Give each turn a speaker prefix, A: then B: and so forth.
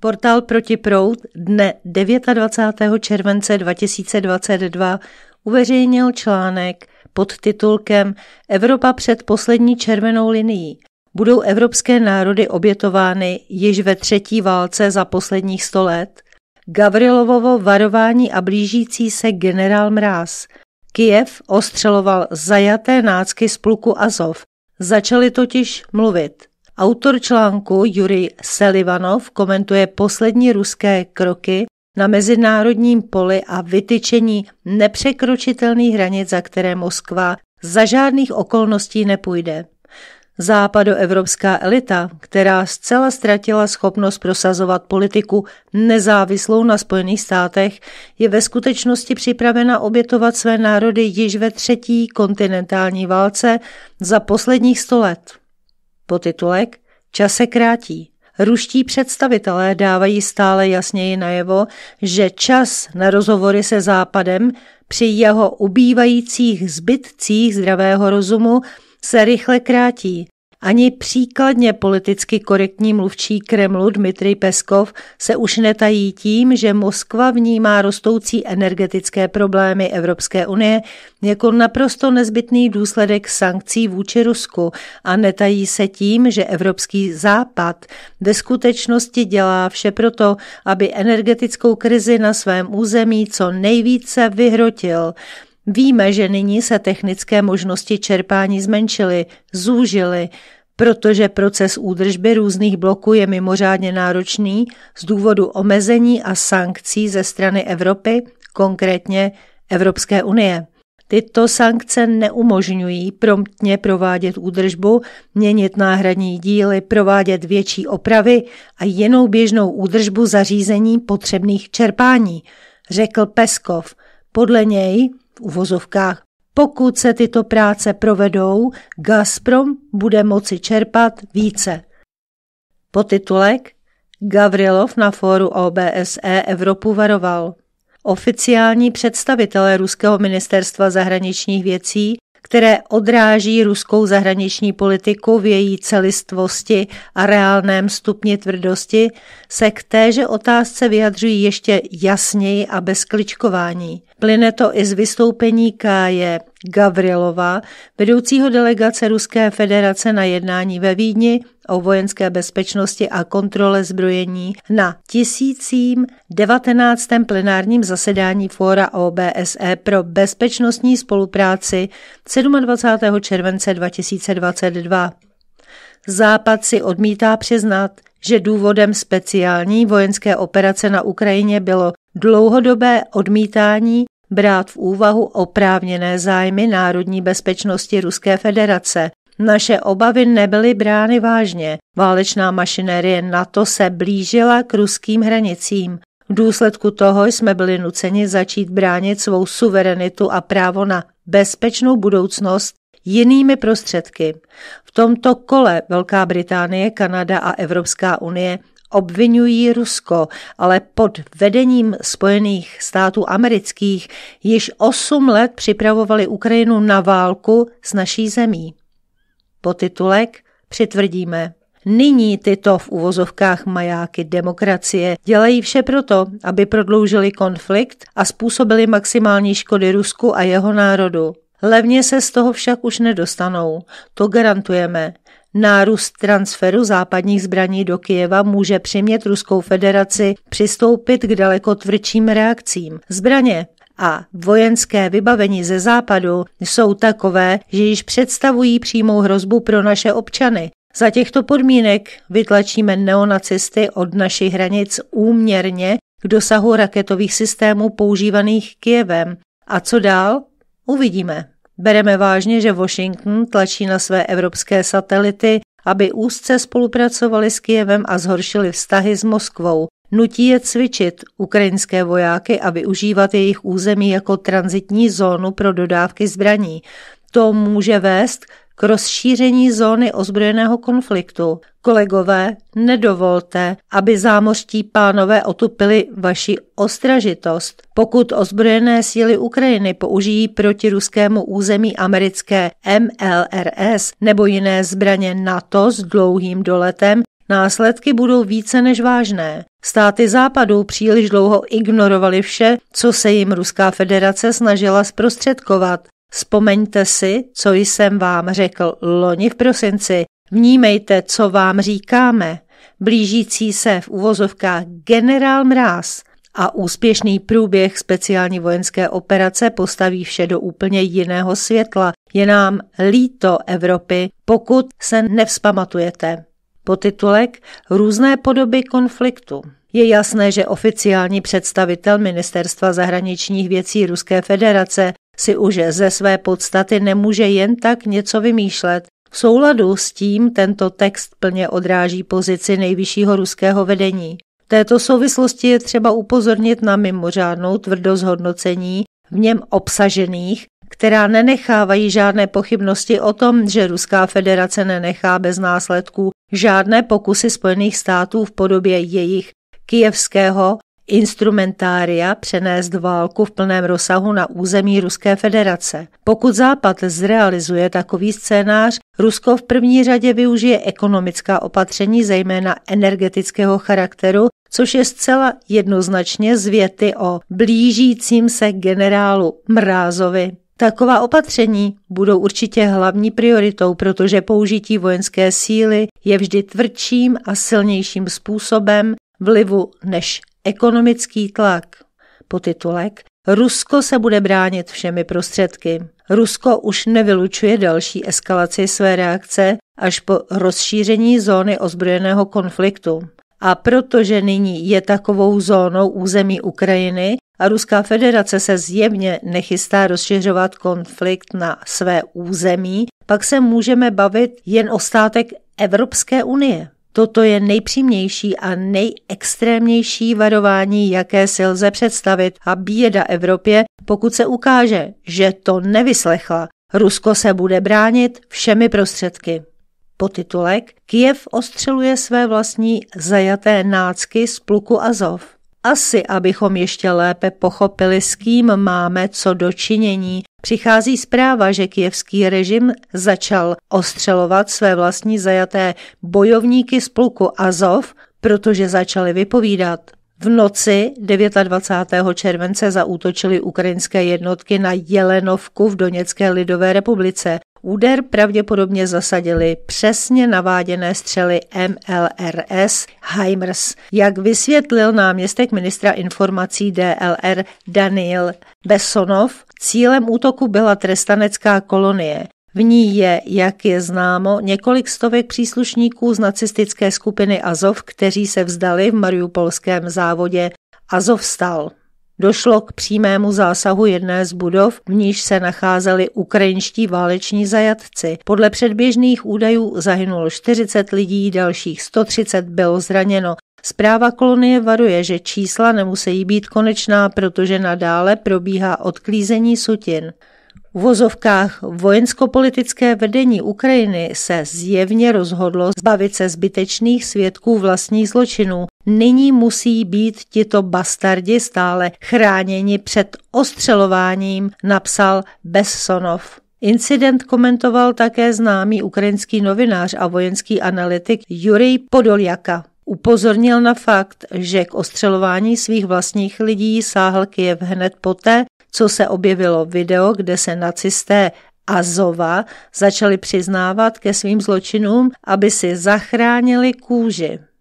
A: Portál prout dne 29. července 2022 uveřejnil článek pod titulkem Evropa před poslední červenou linií. Budou evropské národy obětovány již ve třetí válce za posledních sto let? Gavrilovovo varování a blížící se generál Mráz. Kijev ostřeloval zajaté nácky z pluku Azov. Začali totiž mluvit. Autor článku Jurij Selivanov komentuje poslední ruské kroky na mezinárodním poli a vytyčení nepřekročitelných hranic, za které Moskva za žádných okolností nepůjde. Západoevropská elita, která zcela ztratila schopnost prosazovat politiku nezávislou na Spojených státech, je ve skutečnosti připravena obětovat své národy již ve třetí kontinentální válce za posledních sto let. Potitulek Čas se krátí. Ruští představitelé dávají stále jasněji najevo, že čas na rozhovory se Západem při jeho ubývajících zbytcích zdravého rozumu se rychle krátí ani příkladně politicky korektní mluvčí Kremlu Dmitrij Peskov se už netají tím, že Moskva vnímá rostoucí energetické problémy Evropské unie jako naprosto nezbytný důsledek sankcí vůči Rusku a netají se tím, že Evropský západ ve skutečnosti dělá vše proto, aby energetickou krizi na svém území co nejvíce vyhrotil. Víme, že nyní se technické možnosti čerpání zmenšily, zúžily, Protože proces údržby různých bloků je mimořádně náročný z důvodu omezení a sankcí ze strany Evropy, konkrétně Evropské unie. Tyto sankce neumožňují promptně provádět údržbu, měnit náhradní díly, provádět větší opravy a jinou běžnou údržbu zařízení potřebných čerpání, řekl Peskov. Podle něj v uvozovkách pokud se tyto práce provedou, Gazprom bude moci čerpat více. Potitulek Gavrilov na fóru OBSE Evropu varoval. Oficiální představitelé Ruského ministerstva zahraničních věcí, které odráží ruskou zahraniční politiku v její celistvosti a reálném stupni tvrdosti, se k téže otázce vyjadřují ještě jasněji a bez kličkování. Plyne to i z vystoupení Káje Gavrilova, vedoucího delegace Ruské federace na jednání ve Vídni o vojenské bezpečnosti a kontrole zbrojení na tisícím 19. plenárním zasedání Fóra OBSE pro bezpečnostní spolupráci 27. července 2022. Západ si odmítá přiznat, že důvodem speciální vojenské operace na Ukrajině bylo dlouhodobé odmítání brát v úvahu oprávněné zájmy národní bezpečnosti Ruské federace. Naše obavy nebyly brány vážně. Válečná mašinérie NATO se blížila k ruským hranicím. V důsledku toho jsme byli nuceni začít bránit svou suverenitu a právo na bezpečnou budoucnost jinými prostředky. V tomto kole Velká Británie, Kanada a Evropská unie obvinují Rusko, ale pod vedením Spojených států amerických již 8 let připravovali Ukrajinu na válku s naší zemí. Po titulek přitvrdíme. Nyní tyto v uvozovkách majáky demokracie dělají vše proto, aby prodloužili konflikt a způsobili maximální škody Rusku a jeho národu. Levně se z toho však už nedostanou, to garantujeme. Nárůst transferu západních zbraní do Kijeva může přimět Ruskou federaci přistoupit k daleko tvrdším reakcím. Zbraně a vojenské vybavení ze západu jsou takové, že již představují přímou hrozbu pro naše občany. Za těchto podmínek vytlačíme neonacisty od našich hranic úměrně k dosahu raketových systémů používaných Kijevem. A co dál? Uvidíme. Bereme vážně, že Washington tlačí na své evropské satelity, aby úzce spolupracovali s Kijevem a zhoršili vztahy s Moskvou. Nutí je cvičit ukrajinské vojáky a využívat jejich území jako transitní zónu pro dodávky zbraní. To může vést k rozšíření zóny ozbrojeného konfliktu. Kolegové, nedovolte, aby zámořtí pánové otupili vaši ostražitost, pokud ozbrojené síly Ukrajiny použijí proti ruskému území americké MLRS nebo jiné zbraně NATO s dlouhým doletem, Následky budou více než vážné. Státy západu příliš dlouho ignorovaly vše, co se jim Ruská federace snažila zprostředkovat Vzpomeňte si, co jsem vám řekl loni v prosinci. Vnímejte, co vám říkáme. Blížící se v uvozovkách generál Mráz a úspěšný průběh speciální vojenské operace postaví vše do úplně jiného světla. Je nám líto Evropy, pokud se nevzpamatujete. Potitulek Různé podoby konfliktu. Je jasné, že oficiální představitel Ministerstva zahraničních věcí Ruské federace si už ze své podstaty nemůže jen tak něco vymýšlet. V souladu s tím tento text plně odráží pozici nejvyššího ruského vedení. V této souvislosti je třeba upozornit na mimořádnou tvrdost hodnocení v něm obsažených, která nenechávají žádné pochybnosti o tom, že Ruská federace nenechá bez následků žádné pokusy Spojených států v podobě jejich kijevského instrumentária přenést válku v plném rozsahu na území Ruské federace. Pokud Západ zrealizuje takový scénář, Rusko v první řadě využije ekonomická opatření, zejména energetického charakteru, což je zcela jednoznačně z věty o blížícím se generálu Mrázovi. Taková opatření budou určitě hlavní prioritou, protože použití vojenské síly je vždy tvrdším a silnějším způsobem vlivu než Ekonomický tlak. Potitulek Rusko se bude bránit všemi prostředky. Rusko už nevylučuje další eskalaci své reakce až po rozšíření zóny ozbrojeného konfliktu. A protože nyní je takovou zónou území Ukrajiny a Ruská federace se zjevně nechystá rozšiřovat konflikt na své území, pak se můžeme bavit jen o státek Evropské unie. Toto je nejpřímnější a nejextrémnější varování, jaké si lze představit a běda Evropě, pokud se ukáže, že to nevyslechla. Rusko se bude bránit všemi prostředky. Potitulek Kiev ostřeluje své vlastní zajaté nácky z pluku Azov. Asi, abychom ještě lépe pochopili, s kým máme co dočinění, přichází zpráva, že kievský režim začal ostřelovat své vlastní zajaté bojovníky z pluku Azov, protože začali vypovídat. V noci 29. července zaútočili ukrajinské jednotky na Jelenovku v Doněcké lidové republice. Úder pravděpodobně zasadili přesně naváděné střely MLRS Heimers, jak vysvětlil náměstek ministra informací DLR Daniel Besonov, cílem útoku byla trestanecká kolonie. V ní je, jak je známo, několik stovek příslušníků z nacistické skupiny Azov, kteří se vzdali v mariupolském závodě Azov stal. Došlo k přímému zásahu jedné z budov, v níž se nacházeli ukrajinští váleční zajatci. Podle předběžných údajů zahynulo 40 lidí, dalších 130 bylo zraněno. Zpráva kolonie varuje, že čísla nemusí být konečná, protože nadále probíhá odklízení sutin uvozovkách vojensko-politické vedení Ukrajiny se zjevně rozhodlo zbavit se zbytečných svědků vlastních zločinů. Nyní musí být tito bastardi stále chráněni před ostřelováním, napsal Bessonov. Incident komentoval také známý ukrajinský novinář a vojenský analytik Jurij Podoljaka. Upozornil na fakt, že k ostřelování svých vlastních lidí sáhl Kiev hned poté, co se objevilo video, kde se nacisté Azova začali přiznávat ke svým zločinům, aby si zachránili kůži.